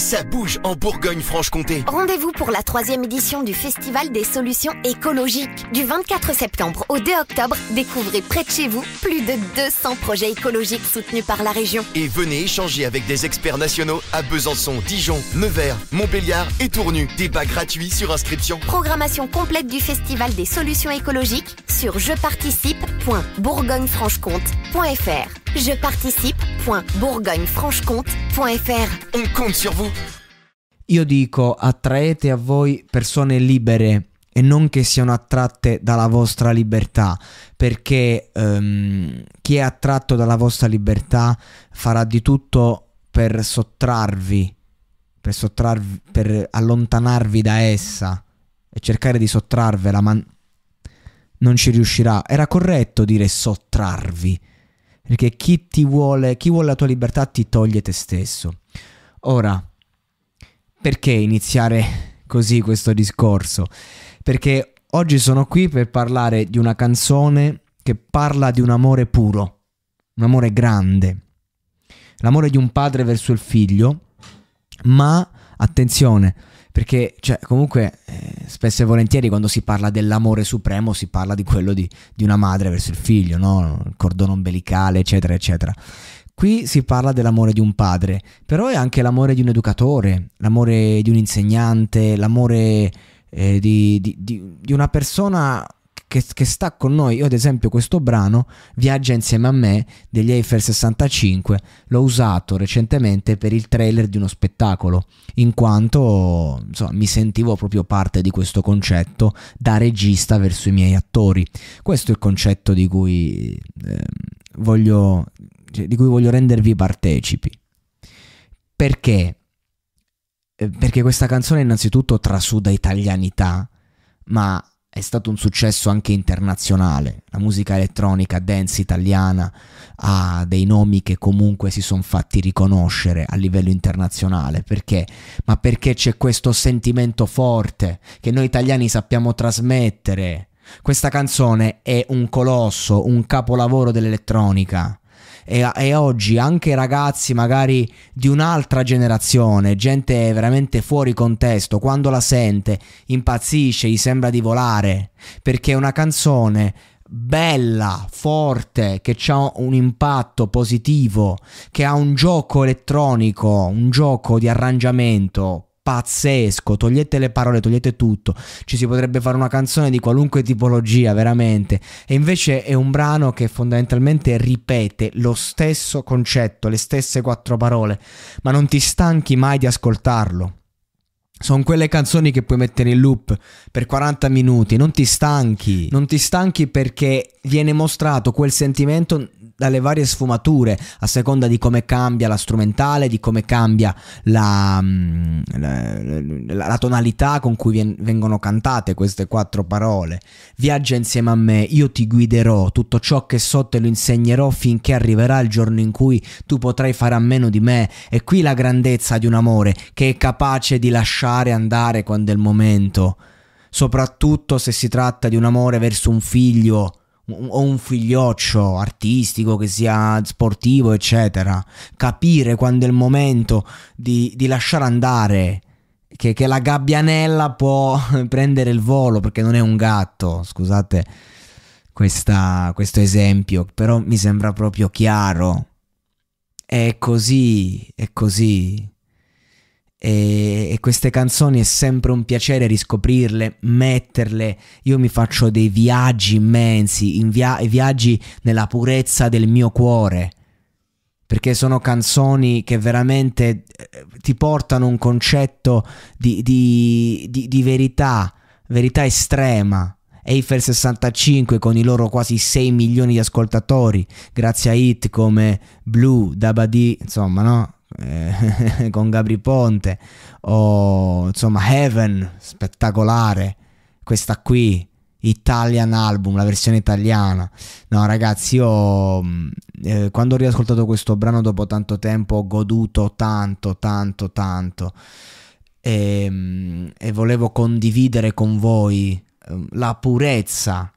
Ça bouge en Bourgogne-Franche-Comté. Rendez-vous pour la troisième édition du Festival des solutions écologiques. Du 24 septembre au 2 octobre, découvrez près de chez vous plus de 200 projets écologiques soutenus par la région. Et venez échanger avec des experts nationaux à Besançon, Dijon, Nevers, Montbéliard et Tournu. Débat gratuit sur inscription. Programmation complète du Festival des solutions écologiques sur jeparticipe.bourgognefranche-comte.fr. je participebourgognefranche On compte sur vous Io dico attraete a voi persone libere e non che siano attratte dalla vostra libertà, perché um, chi è attratto dalla vostra libertà farà di tutto per sottrarvi, per, sottrarvi, per allontanarvi da essa e cercare di sottrarvela, ma non ci riuscirà. Era corretto dire sottrarvi perché chi ti vuole, chi vuole la tua libertà ti toglie te stesso. Ora, perché iniziare così questo discorso? Perché oggi sono qui per parlare di una canzone che parla di un amore puro, un amore grande, l'amore di un padre verso il figlio, ma attenzione, perché, cioè, comunque, eh, spesso e volentieri quando si parla dell'amore supremo si parla di quello di, di una madre verso il figlio, no? Il cordone ombelicale, eccetera, eccetera. Qui si parla dell'amore di un padre, però è anche l'amore di un educatore, l'amore di un insegnante, l'amore eh, di, di, di, una persona che, che, sta con noi. Io ad esempio questo brano viaggia insieme a me degli Eiffel 65, l'ho usato recentemente per il trailer di uno spettacolo, in quanto insomma, mi sentivo proprio parte di questo concetto da regista verso i miei attori. Questo è il concetto di cui, eh, voglio, cioè, di cui voglio rendervi partecipi. Perché? Eh, perché questa canzone innanzitutto trasuda italianità, ma è stato un successo anche internazionale. La musica elettronica dance italiana ha dei nomi che comunque si sono fatti riconoscere a livello internazionale. Perché? Ma perché c'è questo sentimento forte che noi italiani sappiamo trasmettere. Questa canzone è un colosso, un capolavoro dell'elettronica e, e oggi anche ragazzi magari di un'altra generazione, gente veramente fuori contesto, quando la sente impazzisce, gli sembra di volare, perché è una canzone bella, forte, che ha un impatto positivo, che ha un gioco elettronico, un gioco di arrangiamento pazzesco, togliete le parole, togliete tutto, ci si potrebbe fare una canzone di qualunque tipologia, veramente, e invece è un brano che fondamentalmente ripete lo stesso concetto, le stesse quattro parole, ma non ti stanchi mai di ascoltarlo. Sono quelle canzoni che puoi mettere in loop per 40 minuti, non ti stanchi, non ti stanchi perché viene mostrato quel sentimento dalle varie sfumature a seconda di come cambia la strumentale, di come cambia la, mm, la, la, la tonalità con cui vengono cantate queste quattro parole. Viaggia insieme a me, io ti guiderò, tutto ciò che so te lo insegnerò finché arriverà il giorno in cui tu potrai fare a meno di me. E qui la grandezza di un amore che è capace di lasciare andare quando è il momento soprattutto se si tratta di un amore verso un figlio o un figlioccio artistico che sia sportivo, eccetera, capire quando è il momento di, di lasciare andare. Che, che, la gabbianella può prendere il volo perché non è un gatto. Scusate questa, questo esempio, però mi sembra proprio chiaro. È così, è così e, queste canzoni è sempre un piacere riscoprirle, metterle. Io mi faccio dei viaggi immensi, in via viaggi nella purezza del mio cuore. Perché sono canzoni che veramente eh, ti portano un concetto di, di, di, di verità, verità estrema. Eiffel 65 con i loro quasi 6 milioni di ascoltatori, grazie a hit come Blue, Dabadi, insomma, no? Eh, con Gabri Ponte o insomma Heaven, spettacolare, questa qui, Italian Album, la versione italiana. No ragazzi, io mm, eh, quando ho riascoltato questo brano dopo tanto tempo ho goduto tanto, tanto, tanto e, ehm, e volevo condividere con voi ehm, la purezza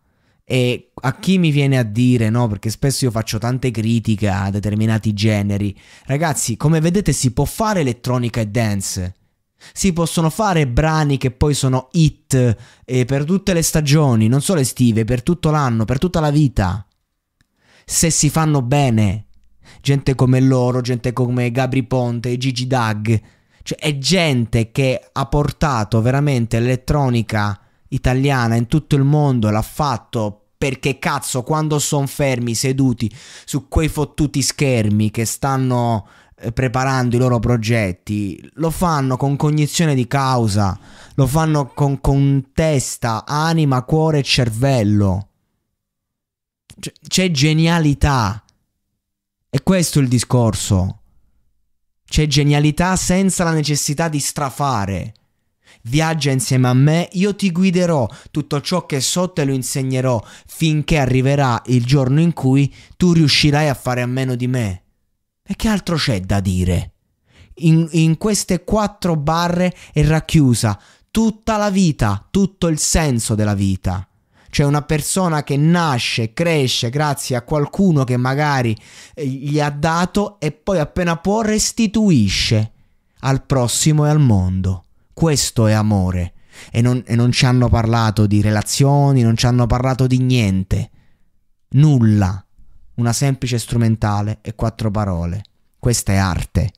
e a chi mi viene a dire, no? Perché spesso io faccio tante critiche a determinati generi. Ragazzi, come vedete si può fare elettronica e dance. Si possono fare brani che poi sono hit eh, per tutte le stagioni, non solo estive, per tutto l'anno, per tutta la vita. Se si fanno bene. Gente come loro, gente come Gabri Ponte, Gigi Dag. Cioè è gente che ha portato veramente l'elettronica italiana in tutto il mondo, l'ha fatto perché cazzo quando sono fermi seduti su quei fottuti schermi che stanno eh, preparando i loro progetti, lo fanno con cognizione di causa, lo fanno con, con testa, anima, cuore e cervello. C'è genialità. E questo è il discorso. C'è genialità senza la necessità di strafare. Viaggia insieme a me, io ti guiderò, tutto ciò che so te lo insegnerò, finché arriverà il giorno in cui tu riuscirai a fare a meno di me. E che altro c'è da dire? In, in queste quattro barre è racchiusa tutta la vita, tutto il senso della vita. Cioè una persona che nasce, cresce grazie a qualcuno che magari eh, gli ha dato e poi appena può restituisce al prossimo e al mondo. Questo è amore. E non, e non ci hanno parlato di relazioni, non ci hanno parlato di niente. Nulla. Una semplice strumentale e quattro parole. Questa è arte.